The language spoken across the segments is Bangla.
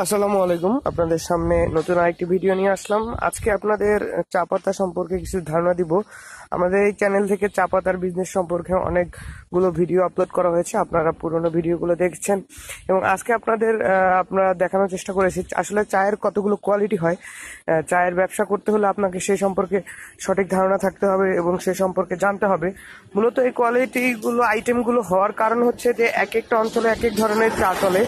আসসালামু আলাইকুম আপনাদের সামনে নতুন আরেকটি ভিডিও নিয়ে আসলাম আজকে আপনাদের চা পাতা সম্পর্কে কিছু ধারণা দিব আমাদের এই চ্যানেল থেকে চা পাতার বিজনেস সম্পর্কে অনেকগুলো ভিডিও আপলোড করা হয়েছে আপনারা পুরনো ভিডিওগুলো দেখছেন এবং আজকে আপনাদের আপনারা দেখানোর চেষ্টা করেছি আসলে চায়ের কতগুলো কোয়ালিটি হয় চায়ের ব্যবসা করতে হলে আপনাকে সেই সম্পর্কে সঠিক ধারণা থাকতে হবে এবং সে সম্পর্কে জানতে হবে মূলত এই কোয়ালিটিগুলো আইটেমগুলো হওয়ার কারণ হচ্ছে যে এক একটা অঞ্চলে এক এক ধরনের চা চলে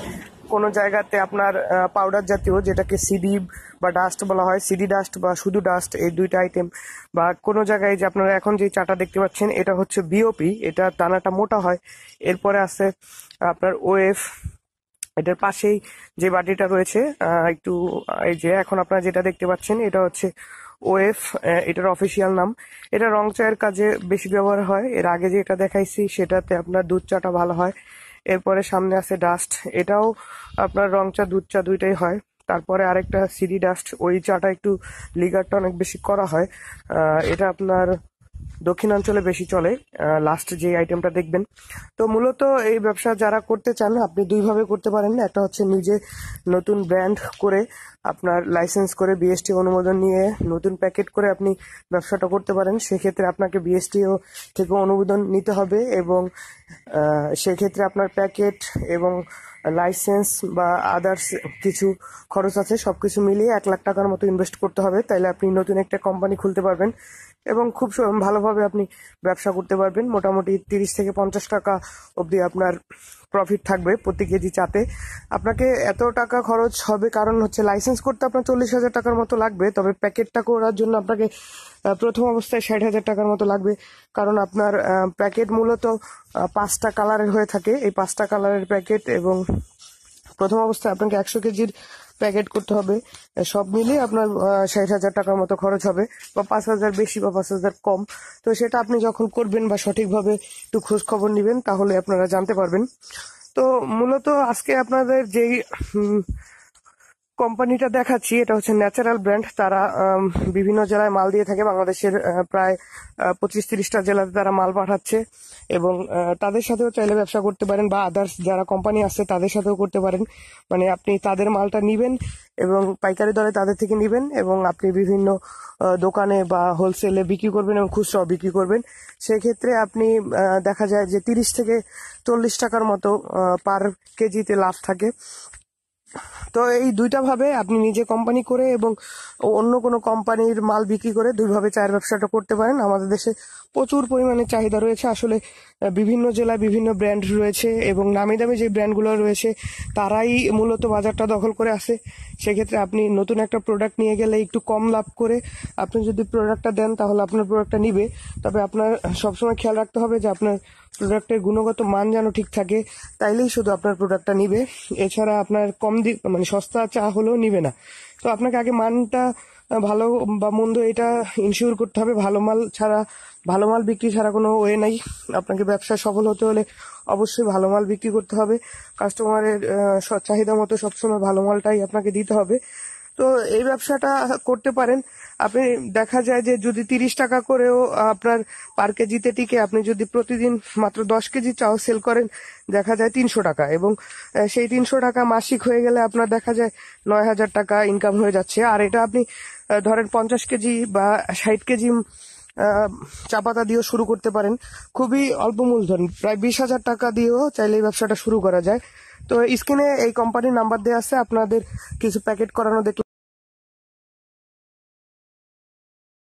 কোনো জায়গাতে আপনার পাউডার জাতীয় যেটাকে সিডি বা ডাস্ট বলা হয় সিডি ডাস্ট বা শুধু ডাস্ট এই দুইটা আইটেম বা কোনো জায়গায় যে আপনারা এখন যে চাটা দেখতে পাচ্ছেন এটা হচ্ছে বিওপি এটা দানাটা মোটা হয় এরপরে আছে আপনার ওএফ এটার পাশেই যে বাটিটা রয়েছে একটু এই যে এখন আপনারা যেটা দেখতে পাচ্ছেন এটা হচ্ছে ওএফ এটার অফিসিয়াল নাম এটা রং চায়ের কাজে বেশি ব্যবহার হয় এর আগে যেটা দেখাইছি সেটাতে আপনার দুধ চাটা ভালো হয় এরপরে সামনে আছে ডাস্ট এটাও আপনার রং চা দুধ চা দুইটাই হয় তারপরে আরেকটা সিডি ডাস্ট ওই চাটা একটু লিগারটা অনেক বেশি করা হয় এটা আপনার দক্ষিণাঞ্চলে বেশি চলে লাস্ট যে আইটেমটা দেখবেন তো মূলত এই ব্যবসা যারা করতে চান আপনি দুইভাবে করতে পারেন একটা হচ্ছে নিজে নতুন ব্র্যান্ড করে আপনার লাইসেন্স করে বিএসটি অনুমোদন নিয়ে নতুন প্যাকেট করে আপনি ব্যবসাটা করতে পারেন সেক্ষেত্রে আপনাকে বিএসটিও থেকে অনুমোদন নিতে হবে এবং সেক্ষেত্রে আপনার প্যাকেট এবং লাইসেন্স বা আদার্স কিছু খরচ আছে সব কিছু মিলিয়ে এক লাখ টাকার মতো ইনভেস্ট করতে হবে তাইলে আপনি নতুন একটা কোম্পানি খুলতে পারবেন এবং খুব ভালোভাবে আপনি ব্যবসা করতে পারবেন মোটামুটি তিরিশ থেকে পঞ্চাশ টাকা অবধি আপনার প্রফিট থাকবে প্রতি কেজি চাতে আপনাকে এত টাকা খরচ হবে কারণ হচ্ছে লাইসেন্স করতে আপনার চল্লিশ হাজার টাকার মতো লাগবে তবে প্যাকেটটা করার জন্য আপনাকে প্রথম অবস্থায় ষাট হাজার টাকার মতো লাগবে কারণ আপনার প্যাকেট মূলত পাঁচটা কালারের হয়ে থাকে এই পাঁচটা কালারের প্যাকেট এবং প্রথম অবস্থায় আপনাকে একশো কেজির প্যাকেট করতে হবে সব মিলিয়ে আপনার ষাট হাজার টাকার মতো খরচ হবে বা পাঁচ হাজার বেশি বা পাঁচ হাজার কম তো সেটা আপনি যখন করবেন বা সঠিকভাবে একটু খোঁজ খবর নেবেন তাহলে আপনারা জানতে পারবেন তো মূলত আজকে আপনাদের যেই কোম্পানিটা দেখাচ্ছি এটা হচ্ছে ন্যাচারাল ব্র্যান্ড তারা বিভিন্ন জেলায় মাল দিয়ে থাকে বাংলাদেশের প্রায় পঁচিশ তিরিশটা জেলাতে তারা মাল পাঠাচ্ছে এবং তাদের সাথেও চাইলে ব্যবসা করতে পারেন বা আদার্স যারা কোম্পানি আছে তাদের সাথেও করতে পারেন মানে আপনি তাদের মালটা নিবেন এবং পাইকারি দরে তাদের থেকে নিবেন এবং আপনি বিভিন্ন দোকানে বা হোলসেলে বিক্রি করবেন এবং খুচরাও বিক্রি করবেন সেক্ষেত্রে আপনি দেখা যায় যে তিরিশ থেকে চল্লিশ টাকার মতো পার কেজিতে লাভ থাকে তো এই দুইটাভাবে আপনি নিজে কোম্পানি করে এবং অন্য কোনো কোম্পানির মাল বিক্রি করে দুইভাবে চায়ের ব্যবসাটা করতে পারেন আমাদের দেশে প্রচুর পরিমাণে চাহিদা রয়েছে আসলে বিভিন্ন জেলায় বিভিন্ন ব্র্যান্ড রয়েছে এবং নামি দামি যে ব্র্যান্ডগুলো রয়েছে তারাই মূলত বাজারটা দখল করে আসে সেক্ষেত্রে আপনি নতুন একটা প্রোডাক্ট নিয়ে গেলে একটু কম লাভ করে আপনি যদি প্রোডাক্টটা দেন তাহলে আপনার প্রোডাক্টটা নিবে তবে আপনার সবসময় খেয়াল রাখতে হবে যে আপনার প্রোডাক্টের গুণগত মান যেন ঠিক থাকে তাইলেই শুধু আপনার প্রোডাক্টটা নিবে এছাড়া আপনার কম মানে সস্তা চা হলেও নিবে না তো আপনাকে আগে মানটা ভালো বা মন্দ এটা ইনশিওর করতে হবে ভালো মাল ছাড়া ভালো মাল বিক্রি ছাড়া কোনো ওয়ে নাই আপনাকে ব্যবসা সফল হতে হলে অবশ্যই ভালো মাল বিক্রি করতে হবে কাস্টমারের চাহিদা মতো সবসময় ভালো মালটাই আপনাকে দিতে হবে তো এই ব্যবসাটা করতে পারেন আপনি দেখা যায় যে যদি তিরিশ টাকা করেও আপনার পার কেজিতে টিকে আপনি যদি প্রতিদিন মাত্র দশ কেজি চাও সেল করেন দেখা যায় তিনশো টাকা এবং সেই তিনশো টাকা মাসিক হয়ে গেলে আপনার দেখা যায় নয় হাজার টাকা ইনকাম হয়ে যাচ্ছে আর এটা আপনি ধরেন পঞ্চাশ কেজি বা ষাট কেজি চা পাতা দিয়েও শুরু করতে পারেন খুবই অল্প মূলধন প্রায় বিশ হাজার টাকা দিয়েও চাইলে এই ব্যবসাটা শুরু করা যায় তো স্ক্রিনে এই কোম্পানির নাম্বার দেওয়া আছে আপনাদের কিছু প্যাকেট করানো দেখলে